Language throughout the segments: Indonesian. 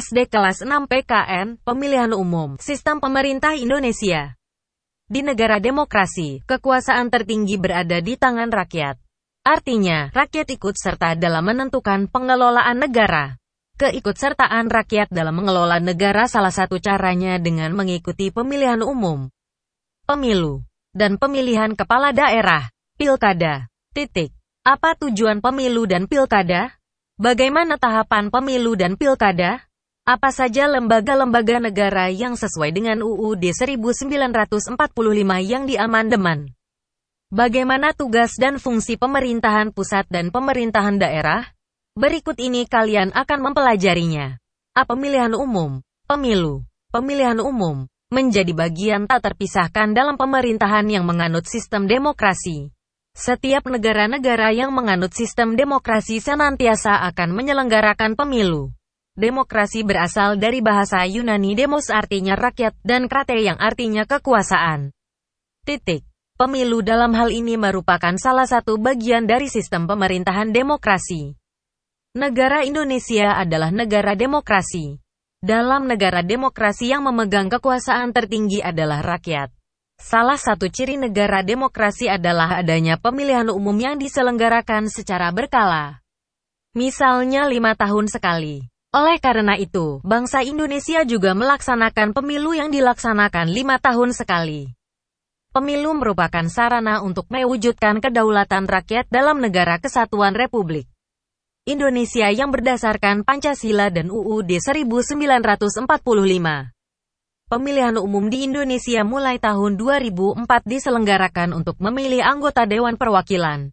SD kelas 6 PKN, pemilihan umum, sistem pemerintah Indonesia. Di negara demokrasi, kekuasaan tertinggi berada di tangan rakyat. Artinya, rakyat ikut serta dalam menentukan pengelolaan negara. Keikutsertaan rakyat dalam mengelola negara salah satu caranya dengan mengikuti pemilihan umum, pemilu, dan pemilihan kepala daerah, pilkada. Titik. Apa tujuan pemilu dan pilkada? Bagaimana tahapan pemilu dan pilkada? Apa saja lembaga-lembaga negara yang sesuai dengan UUD 1945 yang diamandemen? Bagaimana tugas dan fungsi pemerintahan pusat dan pemerintahan daerah? Berikut ini kalian akan mempelajarinya. A. Pemilihan umum, pemilu, pemilihan umum, menjadi bagian tak terpisahkan dalam pemerintahan yang menganut sistem demokrasi. Setiap negara-negara yang menganut sistem demokrasi senantiasa akan menyelenggarakan pemilu. Demokrasi berasal dari bahasa Yunani demos artinya rakyat, dan krate yang artinya kekuasaan. Titik. Pemilu dalam hal ini merupakan salah satu bagian dari sistem pemerintahan demokrasi. Negara Indonesia adalah negara demokrasi. Dalam negara demokrasi yang memegang kekuasaan tertinggi adalah rakyat. Salah satu ciri negara demokrasi adalah adanya pemilihan umum yang diselenggarakan secara berkala. Misalnya lima tahun sekali. Oleh karena itu, bangsa Indonesia juga melaksanakan pemilu yang dilaksanakan lima tahun sekali. Pemilu merupakan sarana untuk mewujudkan kedaulatan rakyat dalam negara kesatuan Republik Indonesia yang berdasarkan Pancasila dan UUD 1945. Pemilihan umum di Indonesia mulai tahun 2004 diselenggarakan untuk memilih anggota Dewan Perwakilan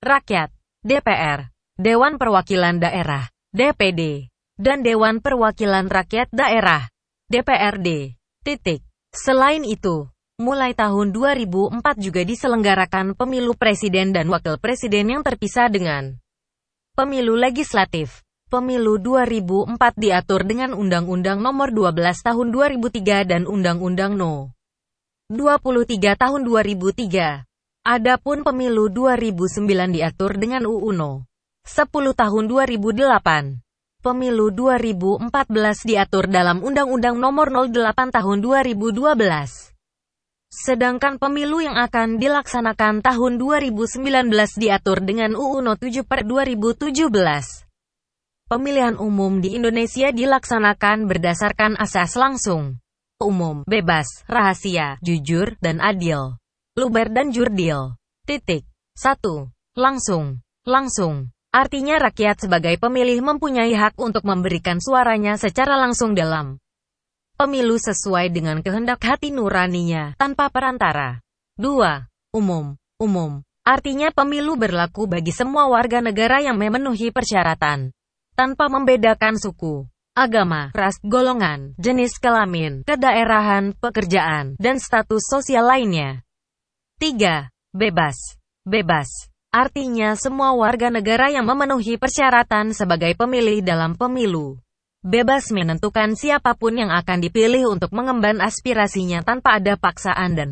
Rakyat, DPR, Dewan Perwakilan Daerah, DPD, dan Dewan Perwakilan Rakyat Daerah (DPRD). Titik. Selain itu, mulai tahun 2004 juga diselenggarakan pemilu presiden dan wakil presiden yang terpisah dengan pemilu legislatif. Pemilu 2004 diatur dengan Undang-Undang Nomor 12 Tahun 2003 dan Undang-Undang No. 23 Tahun 2003. Adapun pemilu 2009 diatur dengan UU No. 10 Tahun 2008. Pemilu 2014 diatur dalam Undang-Undang Nomor 08 Tahun 2012. Sedangkan pemilu yang akan dilaksanakan tahun 2019 diatur dengan UU No 7 per 2017. Pemilihan umum di Indonesia dilaksanakan berdasarkan asas langsung, umum, bebas, rahasia, jujur, dan adil. Luber dan jurdil. Titik. 1. Langsung. Langsung. Artinya rakyat sebagai pemilih mempunyai hak untuk memberikan suaranya secara langsung dalam pemilu sesuai dengan kehendak hati nuraninya, tanpa perantara. 2. Umum. Umum. Artinya pemilu berlaku bagi semua warga negara yang memenuhi persyaratan. Tanpa membedakan suku, agama, ras, golongan, jenis kelamin, kedaerahan, pekerjaan, dan status sosial lainnya. 3. Bebas. Bebas. Artinya semua warga negara yang memenuhi persyaratan sebagai pemilih dalam pemilu bebas menentukan siapapun yang akan dipilih untuk mengemban aspirasinya tanpa ada paksaan dan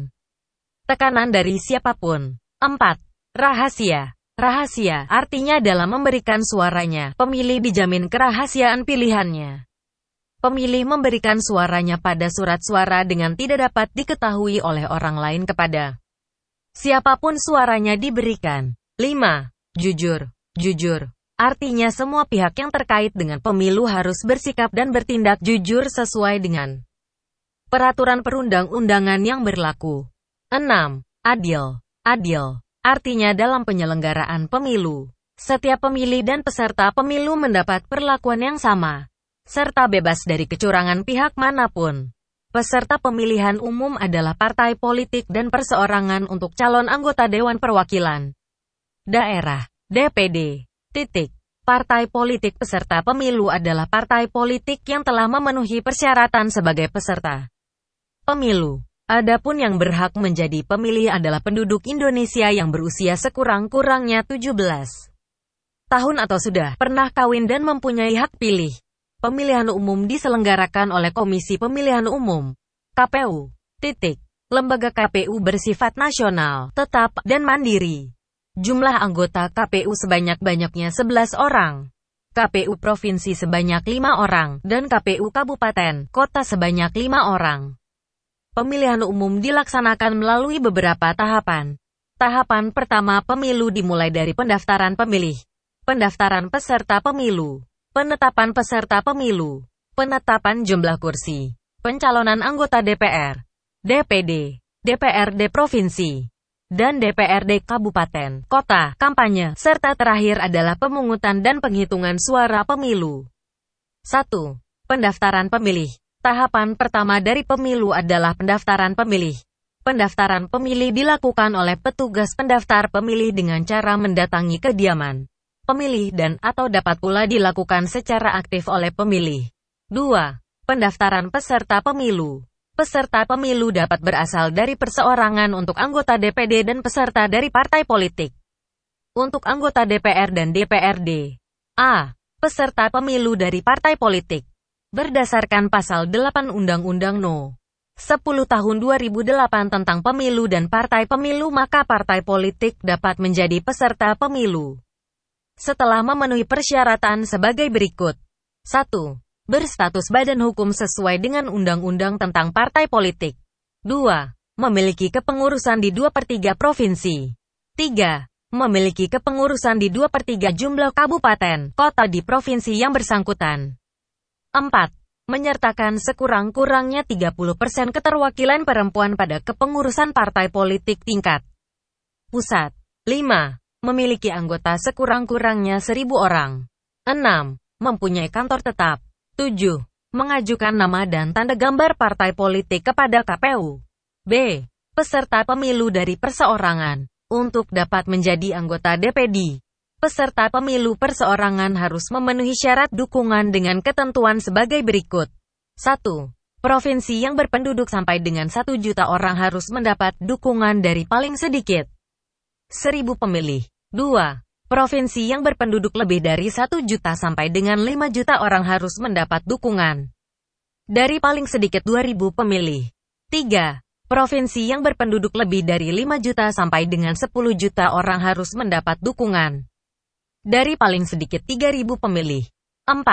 tekanan dari siapapun. 4. Rahasia Rahasia artinya dalam memberikan suaranya, pemilih dijamin kerahasiaan pilihannya. Pemilih memberikan suaranya pada surat suara dengan tidak dapat diketahui oleh orang lain kepada siapapun suaranya diberikan. 5. Jujur. Jujur. Artinya semua pihak yang terkait dengan pemilu harus bersikap dan bertindak jujur sesuai dengan peraturan perundang-undangan yang berlaku. 6. Adil. Adil. Artinya dalam penyelenggaraan pemilu, setiap pemilih dan peserta pemilu mendapat perlakuan yang sama, serta bebas dari kecurangan pihak manapun. Peserta pemilihan umum adalah partai politik dan perseorangan untuk calon anggota Dewan Perwakilan daerah, DPD, titik. Partai politik peserta pemilu adalah partai politik yang telah memenuhi persyaratan sebagai peserta pemilu. Adapun yang berhak menjadi pemilih adalah penduduk Indonesia yang berusia sekurang-kurangnya 17 tahun atau sudah pernah kawin dan mempunyai hak pilih. Pemilihan umum diselenggarakan oleh Komisi Pemilihan Umum (KPU). Titik. Lembaga KPU bersifat nasional, tetap, dan mandiri. Jumlah anggota KPU sebanyak-banyaknya 11 orang. KPU Provinsi sebanyak 5 orang, dan KPU Kabupaten, Kota sebanyak 5 orang. Pemilihan umum dilaksanakan melalui beberapa tahapan. Tahapan pertama pemilu dimulai dari pendaftaran pemilih, pendaftaran peserta pemilu, penetapan peserta pemilu, penetapan jumlah kursi, pencalonan anggota DPR, DPD, DPRD Provinsi, dan DPRD Kabupaten, Kota, Kampanye, serta terakhir adalah pemungutan dan penghitungan suara pemilu. 1. Pendaftaran pemilih Tahapan pertama dari pemilu adalah pendaftaran pemilih. Pendaftaran pemilih dilakukan oleh petugas pendaftar pemilih dengan cara mendatangi kediaman pemilih dan atau dapat pula dilakukan secara aktif oleh pemilih. 2. Pendaftaran peserta pemilu Peserta pemilu dapat berasal dari perseorangan untuk anggota DPD dan peserta dari partai politik. Untuk anggota DPR dan DPRD. A. Peserta pemilu dari partai politik. Berdasarkan pasal 8 Undang-Undang No. 10 tahun 2008 tentang pemilu dan partai pemilu maka partai politik dapat menjadi peserta pemilu. Setelah memenuhi persyaratan sebagai berikut. 1 berstatus badan hukum sesuai dengan Undang-Undang tentang Partai Politik. 2. Memiliki kepengurusan di 2 per 3 provinsi. 3. Memiliki kepengurusan di 2 per 3 jumlah kabupaten, kota di provinsi yang bersangkutan. 4. Menyertakan sekurang-kurangnya 30% keterwakilan perempuan pada kepengurusan partai politik tingkat pusat. 5. Memiliki anggota sekurang-kurangnya 1000 orang. 6. Mempunyai kantor tetap. 7. Mengajukan nama dan tanda gambar partai politik kepada KPU. B. Peserta pemilu dari perseorangan. Untuk dapat menjadi anggota DPD, peserta pemilu perseorangan harus memenuhi syarat dukungan dengan ketentuan sebagai berikut. 1. Provinsi yang berpenduduk sampai dengan 1 juta orang harus mendapat dukungan dari paling sedikit 1000 pemilih. 2 Provinsi yang berpenduduk lebih dari 1 juta sampai dengan 5 juta orang harus mendapat dukungan dari paling sedikit 2.000 pemilih. 3. Provinsi yang berpenduduk lebih dari 5 juta sampai dengan 10 juta orang harus mendapat dukungan dari paling sedikit 3.000 pemilih. 4.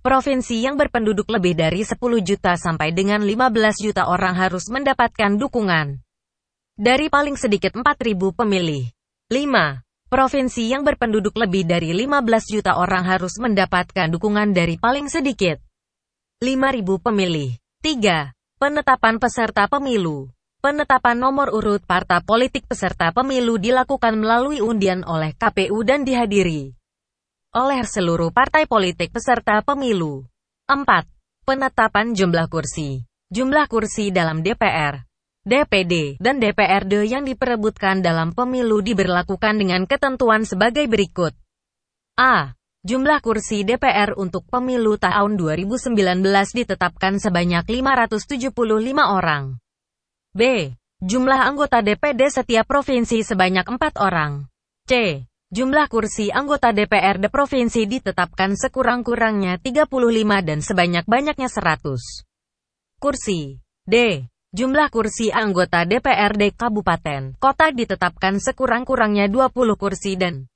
Provinsi yang berpenduduk lebih dari 10 juta sampai dengan 15 juta orang harus mendapatkan dukungan dari paling sedikit 4.000 pemilih. 5 provinsi yang berpenduduk lebih dari 15 juta orang harus mendapatkan dukungan dari paling sedikit 5.000 pemilih. 3. Penetapan peserta pemilu. Penetapan nomor urut partai politik peserta pemilu dilakukan melalui undian oleh KPU dan dihadiri oleh seluruh partai politik peserta pemilu. 4. Penetapan jumlah kursi. Jumlah kursi dalam DPR DPD, dan DPRD yang diperebutkan dalam pemilu diberlakukan dengan ketentuan sebagai berikut. A. Jumlah kursi DPR untuk pemilu tahun 2019 ditetapkan sebanyak 575 orang. B. Jumlah anggota DPD setiap provinsi sebanyak 4 orang. C. Jumlah kursi anggota DPRD provinsi ditetapkan sekurang-kurangnya 35 dan sebanyak-banyaknya 100. Kursi D. Jumlah kursi anggota DPRD Kabupaten Kota ditetapkan sekurang-kurangnya 20 kursi dan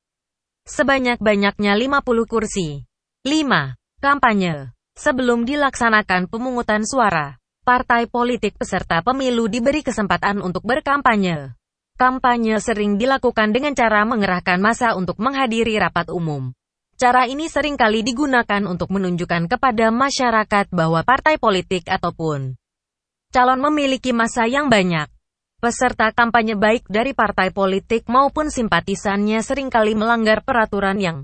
sebanyak-banyaknya 50 kursi. 5. Kampanye Sebelum dilaksanakan pemungutan suara, partai politik peserta pemilu diberi kesempatan untuk berkampanye. Kampanye sering dilakukan dengan cara mengerahkan massa untuk menghadiri rapat umum. Cara ini seringkali digunakan untuk menunjukkan kepada masyarakat bahwa partai politik ataupun Calon memiliki masa yang banyak. Peserta kampanye baik dari partai politik maupun simpatisannya seringkali melanggar peraturan yang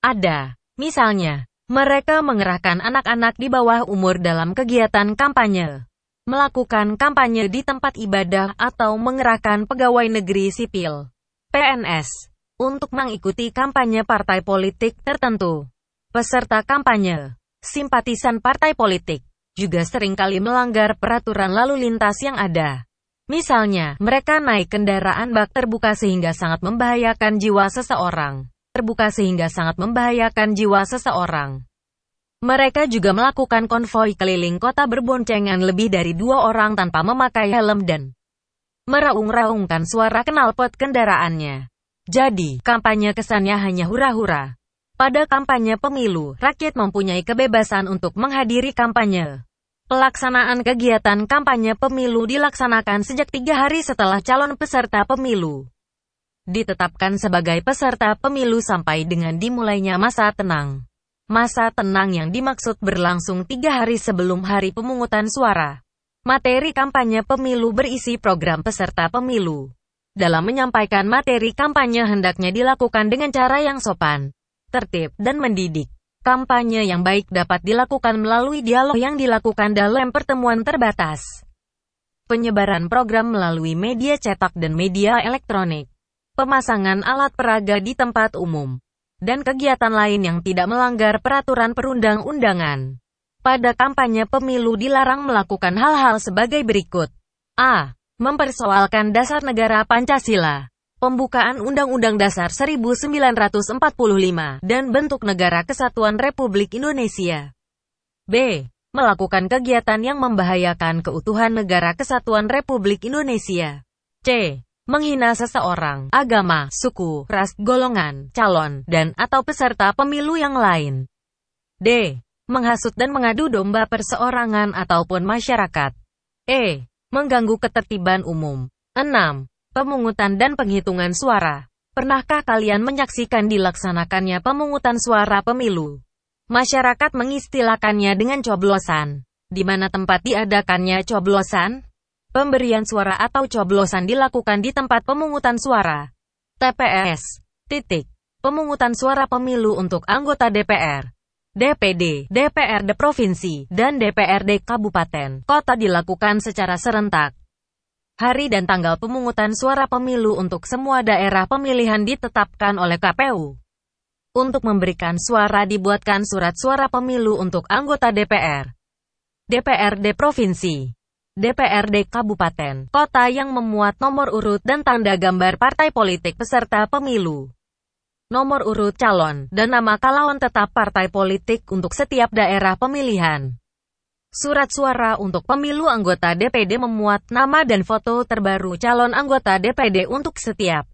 ada. Misalnya, mereka mengerahkan anak-anak di bawah umur dalam kegiatan kampanye, melakukan kampanye di tempat ibadah, atau mengerahkan pegawai negeri sipil (PNS) untuk mengikuti kampanye partai politik tertentu. Peserta kampanye, simpatisan partai politik, juga seringkali melanggar peraturan lalu lintas yang ada. Misalnya, mereka naik kendaraan bak terbuka sehingga sangat membahayakan jiwa seseorang. Terbuka sehingga sangat membahayakan jiwa seseorang. Mereka juga melakukan konvoi keliling kota berboncengan lebih dari dua orang tanpa memakai helm dan meraung-raungkan suara knalpot kendaraannya. Jadi, kampanye kesannya hanya hura-hura. Pada kampanye pemilu, rakyat mempunyai kebebasan untuk menghadiri kampanye. Pelaksanaan kegiatan kampanye pemilu dilaksanakan sejak tiga hari setelah calon peserta pemilu ditetapkan sebagai peserta pemilu sampai dengan dimulainya masa tenang. Masa tenang yang dimaksud berlangsung tiga hari sebelum hari pemungutan suara. Materi kampanye pemilu berisi program peserta pemilu. Dalam menyampaikan materi kampanye hendaknya dilakukan dengan cara yang sopan, tertib, dan mendidik. Kampanye yang baik dapat dilakukan melalui dialog yang dilakukan dalam pertemuan terbatas. Penyebaran program melalui media cetak dan media elektronik. Pemasangan alat peraga di tempat umum. Dan kegiatan lain yang tidak melanggar peraturan perundang-undangan. Pada kampanye pemilu dilarang melakukan hal-hal sebagai berikut. A. Mempersoalkan dasar negara Pancasila. Pembukaan Undang-Undang Dasar 1945 dan Bentuk Negara Kesatuan Republik Indonesia. B. Melakukan kegiatan yang membahayakan keutuhan Negara Kesatuan Republik Indonesia. C. Menghina seseorang, agama, suku, ras, golongan, calon, dan atau peserta pemilu yang lain. D. Menghasut dan mengadu domba perseorangan ataupun masyarakat. E. Mengganggu ketertiban umum. 6 pemungutan dan penghitungan suara. Pernahkah kalian menyaksikan dilaksanakannya pemungutan suara pemilu? Masyarakat mengistilahkannya dengan coblosan. Di mana tempat diadakannya coblosan? Pemberian suara atau coblosan dilakukan di tempat pemungutan suara. TPS. Titik. Pemungutan suara pemilu untuk anggota DPR, DPD, DPRD provinsi, dan DPRD kabupaten kota dilakukan secara serentak hari dan tanggal pemungutan suara pemilu untuk semua daerah pemilihan ditetapkan oleh KPU. Untuk memberikan suara dibuatkan surat suara pemilu untuk anggota DPR, DPRD Provinsi, DPRD Kabupaten, Kota yang memuat nomor urut dan tanda gambar partai politik peserta pemilu. Nomor urut calon dan nama kalawan tetap partai politik untuk setiap daerah pemilihan. Surat suara untuk pemilu anggota DPD memuat nama dan foto terbaru calon anggota DPD untuk setiap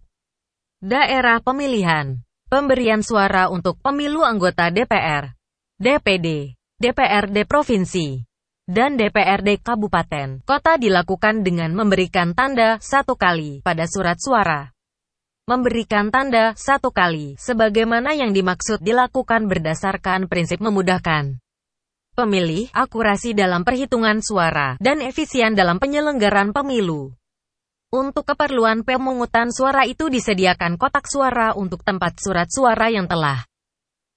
daerah pemilihan. Pemberian suara untuk pemilu anggota DPR, DPD, DPRD provinsi, dan DPRD kabupaten kota dilakukan dengan memberikan tanda satu kali pada surat suara. Memberikan tanda satu kali sebagaimana yang dimaksud dilakukan berdasarkan prinsip memudahkan pemilih, akurasi dalam perhitungan suara, dan efisien dalam penyelenggaraan pemilu. Untuk keperluan pemungutan suara itu disediakan kotak suara untuk tempat surat suara yang telah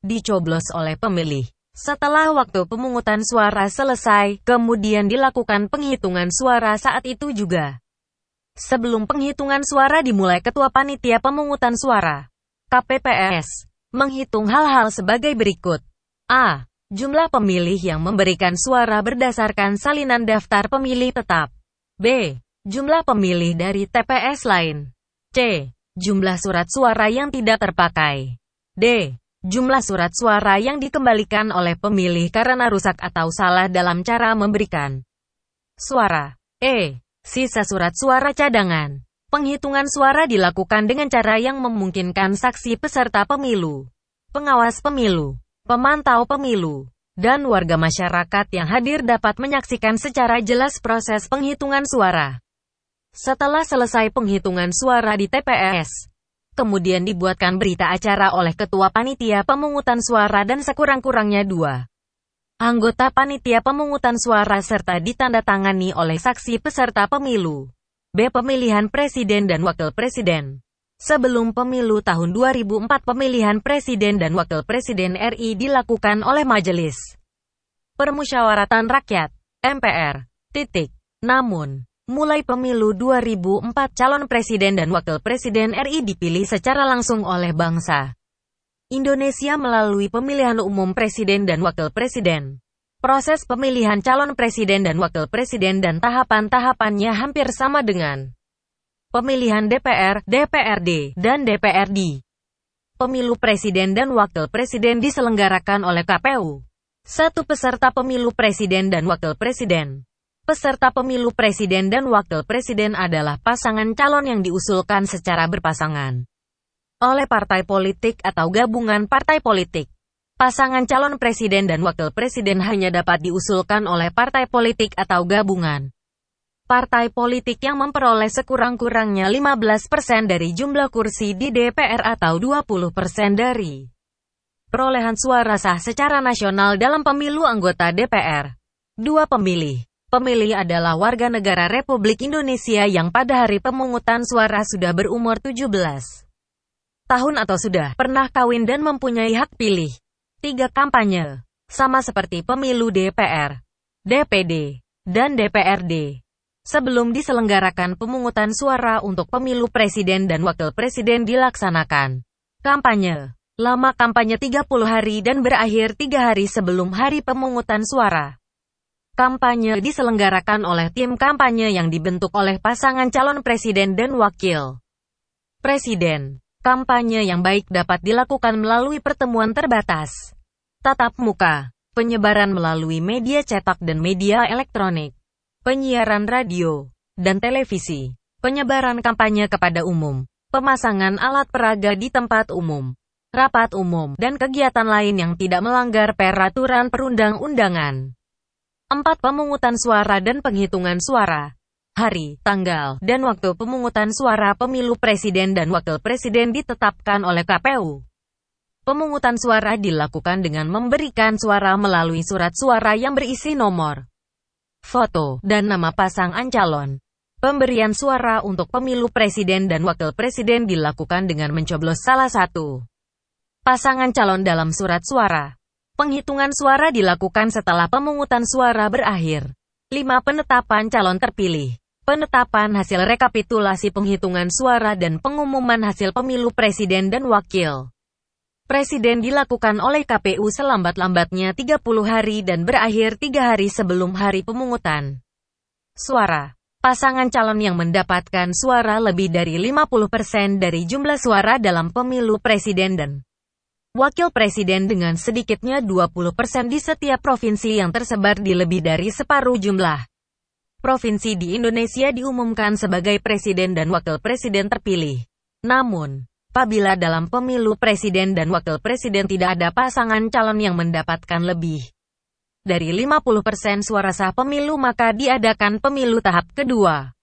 dicoblos oleh pemilih. Setelah waktu pemungutan suara selesai, kemudian dilakukan penghitungan suara saat itu juga. Sebelum penghitungan suara dimulai Ketua Panitia Pemungutan Suara, KPPS, menghitung hal-hal sebagai berikut. A. Jumlah pemilih yang memberikan suara berdasarkan salinan daftar pemilih tetap. B. Jumlah pemilih dari TPS lain. C. Jumlah surat suara yang tidak terpakai. D. Jumlah surat suara yang dikembalikan oleh pemilih karena rusak atau salah dalam cara memberikan suara. E. Sisa surat suara cadangan. Penghitungan suara dilakukan dengan cara yang memungkinkan saksi peserta pemilu, pengawas pemilu, pemantau pemilu, dan warga masyarakat yang hadir dapat menyaksikan secara jelas proses penghitungan suara. Setelah selesai penghitungan suara di TPS, kemudian dibuatkan berita acara oleh Ketua Panitia Pemungutan Suara dan sekurang-kurangnya dua anggota Panitia Pemungutan Suara serta ditandatangani oleh saksi peserta pemilu. B. Pemilihan Presiden dan Wakil Presiden Sebelum pemilu tahun 2004 pemilihan presiden dan wakil presiden RI dilakukan oleh Majelis Permusyawaratan Rakyat MPR. Titik. Namun, mulai pemilu 2004 calon presiden dan wakil presiden RI dipilih secara langsung oleh bangsa Indonesia melalui pemilihan umum presiden dan wakil presiden. Proses pemilihan calon presiden dan wakil presiden dan tahapan-tahapannya hampir sama dengan pemilihan DPR, DPRD, dan DPRD. Pemilu presiden dan wakil presiden diselenggarakan oleh KPU. Satu peserta pemilu presiden dan wakil presiden. Peserta pemilu presiden dan wakil presiden adalah pasangan calon yang diusulkan secara berpasangan oleh partai politik atau gabungan partai politik. Pasangan calon presiden dan wakil presiden hanya dapat diusulkan oleh partai politik atau gabungan partai politik yang memperoleh sekurang-kurangnya 15% dari jumlah kursi di DPR atau 20% dari perolehan suara sah secara nasional dalam pemilu anggota DPR. Dua pemilih. Pemilih adalah warga negara Republik Indonesia yang pada hari pemungutan suara sudah berumur 17 tahun atau sudah pernah kawin dan mempunyai hak pilih. Tiga kampanye. Sama seperti pemilu DPR, DPD, dan DPRD sebelum diselenggarakan pemungutan suara untuk pemilu presiden dan wakil presiden dilaksanakan. Kampanye Lama kampanye 30 hari dan berakhir 3 hari sebelum hari pemungutan suara. Kampanye diselenggarakan oleh tim kampanye yang dibentuk oleh pasangan calon presiden dan wakil presiden. Kampanye yang baik dapat dilakukan melalui pertemuan terbatas, tatap muka, penyebaran melalui media cetak dan media elektronik penyiaran radio, dan televisi, penyebaran kampanye kepada umum, pemasangan alat peraga di tempat umum, rapat umum, dan kegiatan lain yang tidak melanggar peraturan perundang-undangan. 4. Pemungutan suara dan penghitungan suara hari, tanggal, dan waktu pemungutan suara pemilu presiden dan wakil presiden ditetapkan oleh KPU. Pemungutan suara dilakukan dengan memberikan suara melalui surat suara yang berisi nomor foto, dan nama pasangan calon. Pemberian suara untuk pemilu presiden dan wakil presiden dilakukan dengan mencoblos salah satu pasangan calon dalam surat suara. Penghitungan suara dilakukan setelah pemungutan suara berakhir. 5. Penetapan calon terpilih. Penetapan hasil rekapitulasi penghitungan suara dan pengumuman hasil pemilu presiden dan wakil Presiden dilakukan oleh KPU selambat-lambatnya 30 hari dan berakhir tiga hari sebelum hari pemungutan. Suara Pasangan calon yang mendapatkan suara lebih dari 50% dari jumlah suara dalam pemilu presiden dan wakil presiden dengan sedikitnya 20% di setiap provinsi yang tersebar di lebih dari separuh jumlah. Provinsi di Indonesia diumumkan sebagai presiden dan wakil presiden terpilih. Namun, apabila dalam pemilu presiden dan wakil presiden tidak ada pasangan calon yang mendapatkan lebih dari 50% suara sah pemilu maka diadakan pemilu tahap kedua.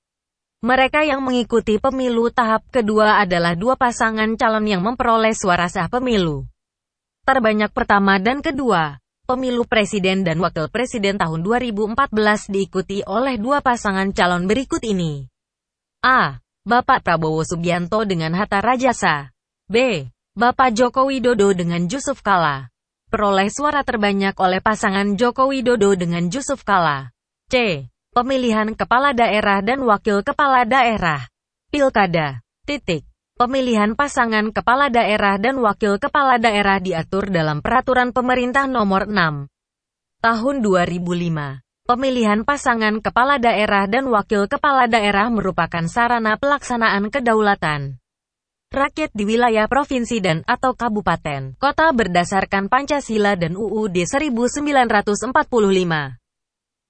Mereka yang mengikuti pemilu tahap kedua adalah dua pasangan calon yang memperoleh suara sah pemilu. Terbanyak pertama dan kedua. Pemilu presiden dan wakil presiden tahun 2014 diikuti oleh dua pasangan calon berikut ini. A. Bapak Prabowo Subianto dengan Hatta Rajasa. B. Bapak Joko Widodo dengan Yusuf Kala. Peroleh suara terbanyak oleh pasangan Joko Widodo dengan Yusuf Kala. C. Pemilihan kepala daerah dan wakil kepala daerah. Pilkada. Titik. Pemilihan pasangan kepala daerah dan wakil kepala daerah diatur dalam peraturan pemerintah nomor 6 tahun 2005. Pemilihan pasangan kepala daerah dan wakil kepala daerah merupakan sarana pelaksanaan kedaulatan rakyat di wilayah provinsi dan atau kabupaten kota berdasarkan Pancasila dan UUD 1945.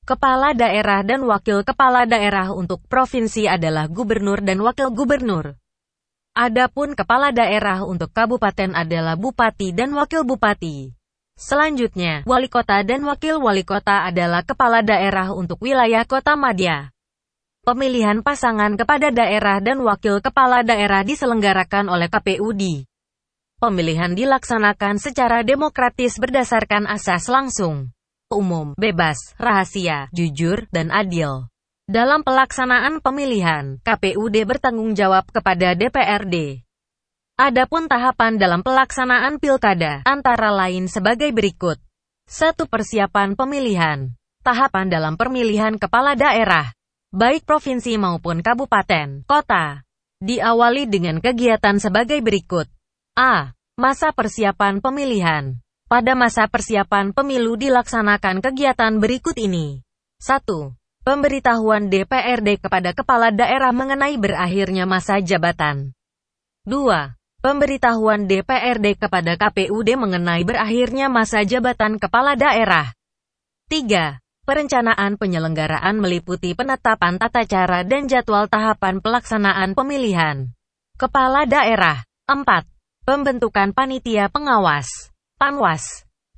Kepala daerah dan wakil kepala daerah untuk provinsi adalah gubernur dan wakil gubernur. Adapun kepala daerah untuk kabupaten adalah bupati dan wakil bupati. Selanjutnya, wali kota dan wakil wali kota adalah kepala daerah untuk wilayah kota madya. Pemilihan pasangan kepada daerah dan wakil kepala daerah diselenggarakan oleh KPUD. Pemilihan dilaksanakan secara demokratis berdasarkan asas langsung, umum, bebas, rahasia, jujur, dan adil. Dalam pelaksanaan pemilihan, KPUD bertanggung jawab kepada DPRD. Adapun tahapan dalam pelaksanaan pilkada, antara lain sebagai berikut. 1. Persiapan pemilihan. Tahapan dalam pemilihan kepala daerah, baik provinsi maupun kabupaten, kota, diawali dengan kegiatan sebagai berikut. A. Masa persiapan pemilihan. Pada masa persiapan pemilu dilaksanakan kegiatan berikut ini. 1. Pemberitahuan DPRD kepada kepala daerah mengenai berakhirnya masa jabatan. 2. Pemberitahuan DPRD kepada KPUD mengenai berakhirnya masa jabatan kepala daerah. 3. Perencanaan penyelenggaraan meliputi penetapan tata cara dan jadwal tahapan pelaksanaan pemilihan kepala daerah. 4. Pembentukan panitia pengawas, Panwas,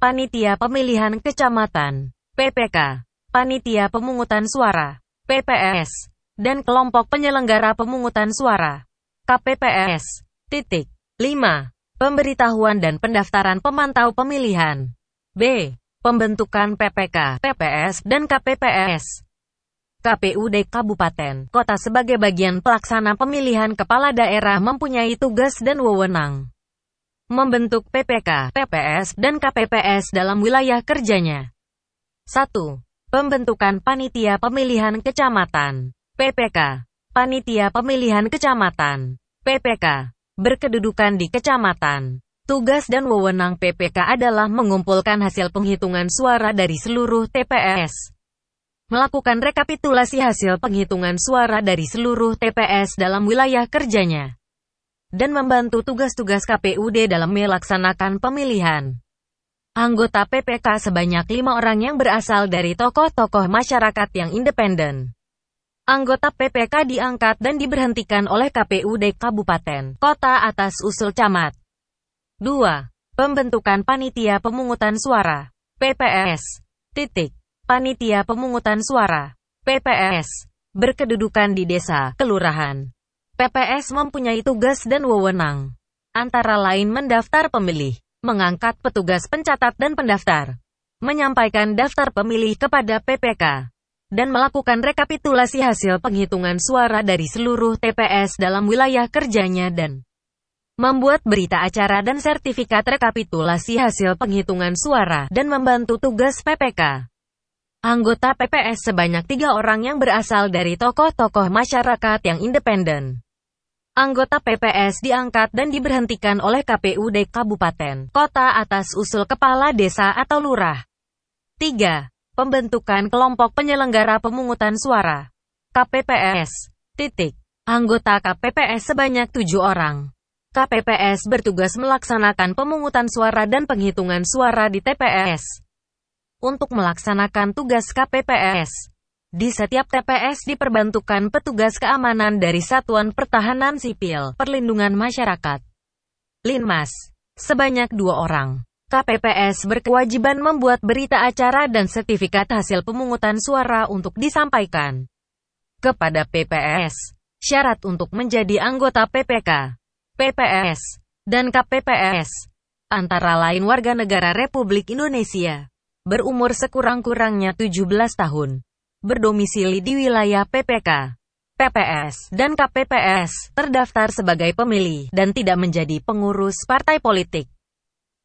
panitia pemilihan kecamatan, PPK, panitia pemungutan suara, PPS, dan kelompok penyelenggara pemungutan suara, KPPS. Titik. 5. Pemberitahuan dan pendaftaran pemantau pemilihan. B. Pembentukan PPK, PPS, dan KPPS. KPUD Kabupaten Kota sebagai bagian pelaksana pemilihan kepala daerah mempunyai tugas dan wewenang membentuk PPK, PPS, dan KPPS dalam wilayah kerjanya. 1. Pembentukan Panitia Pemilihan Kecamatan PPK Panitia Pemilihan Kecamatan PPK berkedudukan di kecamatan. Tugas dan wewenang PPK adalah mengumpulkan hasil penghitungan suara dari seluruh TPS. Melakukan rekapitulasi hasil penghitungan suara dari seluruh TPS dalam wilayah kerjanya. Dan membantu tugas-tugas KPUD dalam melaksanakan pemilihan. Anggota PPK sebanyak lima orang yang berasal dari tokoh-tokoh masyarakat yang independen. Anggota PPK diangkat dan diberhentikan oleh KPUD Kabupaten, Kota atas usul camat. 2. Pembentukan Panitia Pemungutan Suara PPS. Titik. Panitia Pemungutan Suara PPS berkedudukan di desa, kelurahan. PPS mempunyai tugas dan wewenang, antara lain mendaftar pemilih, mengangkat petugas pencatat dan pendaftar, menyampaikan daftar pemilih kepada PPK dan melakukan rekapitulasi hasil penghitungan suara dari seluruh TPS dalam wilayah kerjanya dan membuat berita acara dan sertifikat rekapitulasi hasil penghitungan suara, dan membantu tugas PPK. Anggota PPS sebanyak tiga orang yang berasal dari tokoh-tokoh masyarakat yang independen anggota PPS diangkat dan diberhentikan oleh KPUD Kabupaten, Kota atas usul Kepala Desa atau Lurah. 3. Pembentukan kelompok penyelenggara pemungutan suara KPPS. Titik. Anggota KPPS sebanyak tujuh orang. KPPS bertugas melaksanakan pemungutan suara dan penghitungan suara di TPS. Untuk melaksanakan tugas KPPS, di setiap TPS diperbantukan petugas keamanan dari Satuan Pertahanan Sipil, Perlindungan Masyarakat, Linmas, sebanyak dua orang. KPPS berkewajiban membuat berita acara dan sertifikat hasil pemungutan suara untuk disampaikan kepada PPS. Syarat untuk menjadi anggota PPK, PPS, dan KPPS, antara lain warga negara Republik Indonesia, berumur sekurang-kurangnya 17 tahun, berdomisili di wilayah PPK, PPS, dan KPPS, terdaftar sebagai pemilih, dan tidak menjadi pengurus partai politik.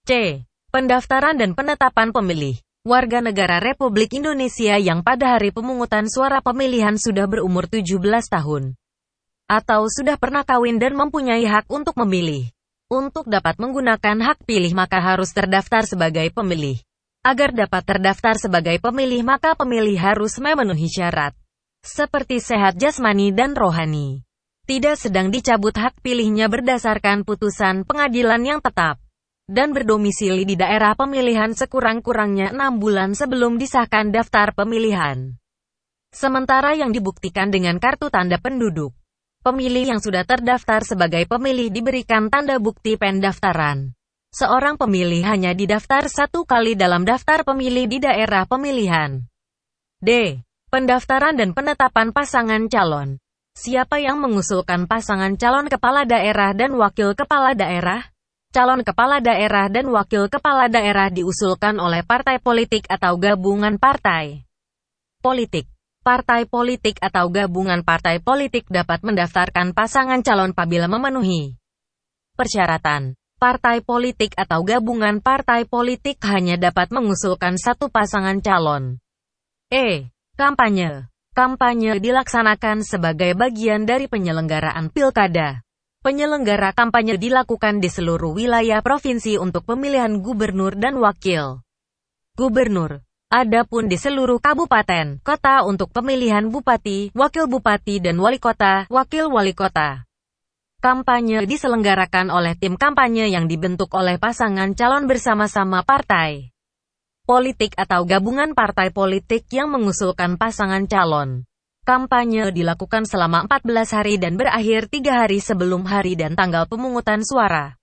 C pendaftaran dan penetapan pemilih. Warga negara Republik Indonesia yang pada hari pemungutan suara pemilihan sudah berumur 17 tahun atau sudah pernah kawin dan mempunyai hak untuk memilih. Untuk dapat menggunakan hak pilih maka harus terdaftar sebagai pemilih. Agar dapat terdaftar sebagai pemilih maka pemilih harus memenuhi syarat seperti sehat jasmani dan rohani. Tidak sedang dicabut hak pilihnya berdasarkan putusan pengadilan yang tetap dan berdomisili di daerah pemilihan sekurang-kurangnya enam bulan sebelum disahkan daftar pemilihan. Sementara yang dibuktikan dengan kartu tanda penduduk, pemilih yang sudah terdaftar sebagai pemilih diberikan tanda bukti pendaftaran. Seorang pemilih hanya didaftar satu kali dalam daftar pemilih di daerah pemilihan. D. Pendaftaran dan penetapan pasangan calon. Siapa yang mengusulkan pasangan calon kepala daerah dan wakil kepala daerah? calon kepala daerah dan wakil kepala daerah diusulkan oleh partai politik atau gabungan partai politik. Partai politik atau gabungan partai politik dapat mendaftarkan pasangan calon apabila memenuhi persyaratan. Partai politik atau gabungan partai politik hanya dapat mengusulkan satu pasangan calon. E. Kampanye Kampanye dilaksanakan sebagai bagian dari penyelenggaraan pilkada. Penyelenggara kampanye dilakukan di seluruh wilayah provinsi untuk pemilihan gubernur dan wakil gubernur. Adapun di seluruh kabupaten, kota untuk pemilihan bupati, wakil bupati dan wali kota, wakil wali kota. Kampanye diselenggarakan oleh tim kampanye yang dibentuk oleh pasangan calon bersama-sama partai politik atau gabungan partai politik yang mengusulkan pasangan calon. Kampanye dilakukan selama 14 hari dan berakhir 3 hari sebelum hari dan tanggal pemungutan suara.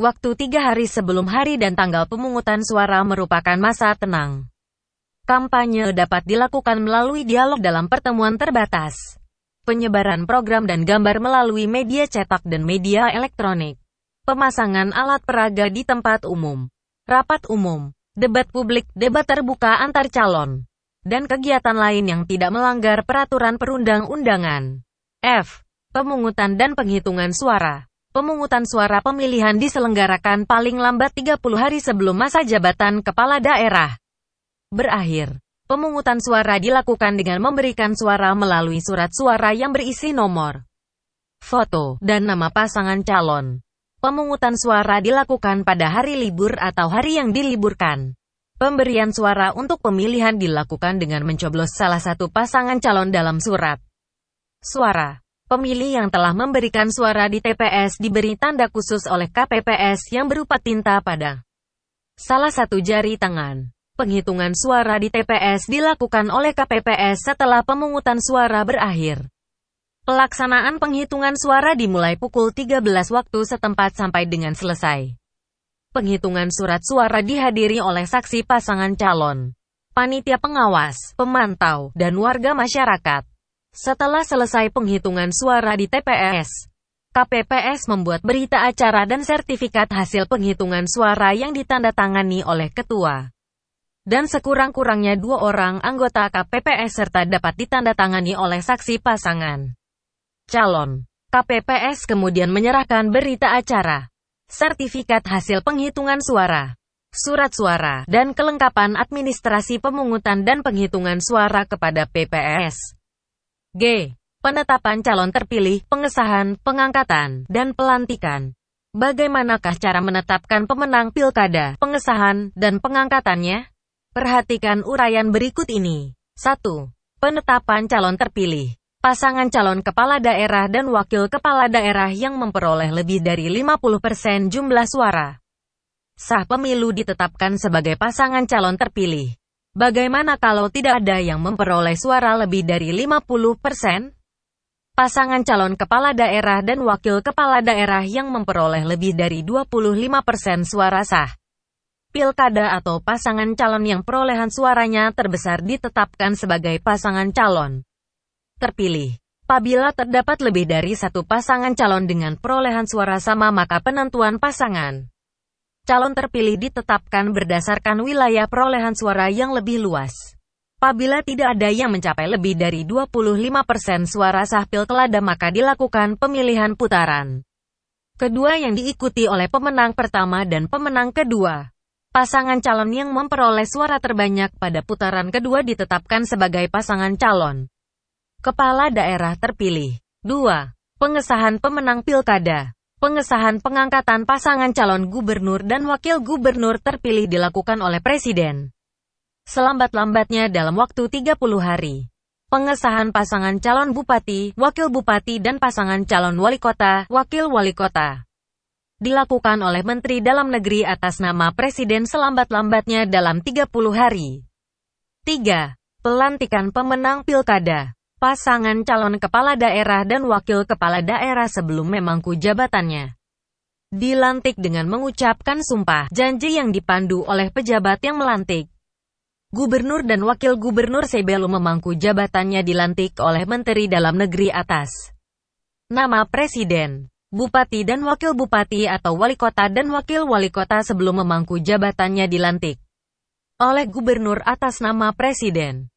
Waktu 3 hari sebelum hari dan tanggal pemungutan suara merupakan masa tenang. Kampanye dapat dilakukan melalui dialog dalam pertemuan terbatas, penyebaran program dan gambar melalui media cetak dan media elektronik, pemasangan alat peraga di tempat umum, rapat umum, debat publik, debat terbuka antar calon dan kegiatan lain yang tidak melanggar peraturan perundang-undangan. F. Pemungutan dan penghitungan suara. Pemungutan suara pemilihan diselenggarakan paling lambat 30 hari sebelum masa jabatan kepala daerah berakhir. Pemungutan suara dilakukan dengan memberikan suara melalui surat suara yang berisi nomor, foto, dan nama pasangan calon. Pemungutan suara dilakukan pada hari libur atau hari yang diliburkan. Pemberian suara untuk pemilihan dilakukan dengan mencoblos salah satu pasangan calon dalam surat suara. Pemilih yang telah memberikan suara di TPS diberi tanda khusus oleh KPPS yang berupa tinta pada salah satu jari tangan. Penghitungan suara di TPS dilakukan oleh KPPS setelah pemungutan suara berakhir. Pelaksanaan penghitungan suara dimulai pukul 13 waktu setempat sampai dengan selesai penghitungan surat suara dihadiri oleh saksi pasangan calon, panitia pengawas, pemantau, dan warga masyarakat. Setelah selesai penghitungan suara di TPS, KPPS membuat berita acara dan sertifikat hasil penghitungan suara yang ditandatangani oleh ketua dan sekurang-kurangnya dua orang anggota KPPS serta dapat ditandatangani oleh saksi pasangan calon. KPPS kemudian menyerahkan berita acara sertifikat hasil penghitungan suara, surat suara, dan kelengkapan administrasi pemungutan dan penghitungan suara kepada PPS. G. Penetapan calon terpilih, pengesahan, pengangkatan, dan pelantikan. Bagaimanakah cara menetapkan pemenang pilkada, pengesahan, dan pengangkatannya? Perhatikan uraian berikut ini. 1. Penetapan calon terpilih pasangan calon kepala daerah dan wakil kepala daerah yang memperoleh lebih dari 50% jumlah suara. Sah pemilu ditetapkan sebagai pasangan calon terpilih. Bagaimana kalau tidak ada yang memperoleh suara lebih dari 50%? Pasangan calon kepala daerah dan wakil kepala daerah yang memperoleh lebih dari 25% suara sah pilkada atau pasangan calon yang perolehan suaranya terbesar ditetapkan sebagai pasangan calon terpilih. Pabila terdapat lebih dari satu pasangan calon dengan perolehan suara sama maka penentuan pasangan calon terpilih ditetapkan berdasarkan wilayah perolehan suara yang lebih luas. Pabila tidak ada yang mencapai lebih dari 25% suara sah pilkada maka dilakukan pemilihan putaran kedua yang diikuti oleh pemenang pertama dan pemenang kedua. Pasangan calon yang memperoleh suara terbanyak pada putaran kedua ditetapkan sebagai pasangan calon. Kepala Daerah Terpilih. 2. Pengesahan Pemenang Pilkada Pengesahan pengangkatan pasangan calon gubernur dan wakil gubernur terpilih dilakukan oleh Presiden. Selambat-lambatnya dalam waktu 30 hari. Pengesahan pasangan calon bupati, wakil bupati dan pasangan calon wali kota, wakil wali kota. Dilakukan oleh Menteri Dalam Negeri atas nama Presiden selambat-lambatnya dalam 30 hari. 3. Pelantikan pemenang pilkada pasangan calon kepala daerah dan wakil kepala daerah sebelum memangku jabatannya. Dilantik dengan mengucapkan sumpah janji yang dipandu oleh pejabat yang melantik. Gubernur dan wakil gubernur sebelum memangku jabatannya dilantik oleh Menteri Dalam Negeri atas nama Presiden, Bupati dan Wakil Bupati atau Wali Kota dan Wakil Wali Kota sebelum memangku jabatannya dilantik oleh Gubernur atas nama Presiden.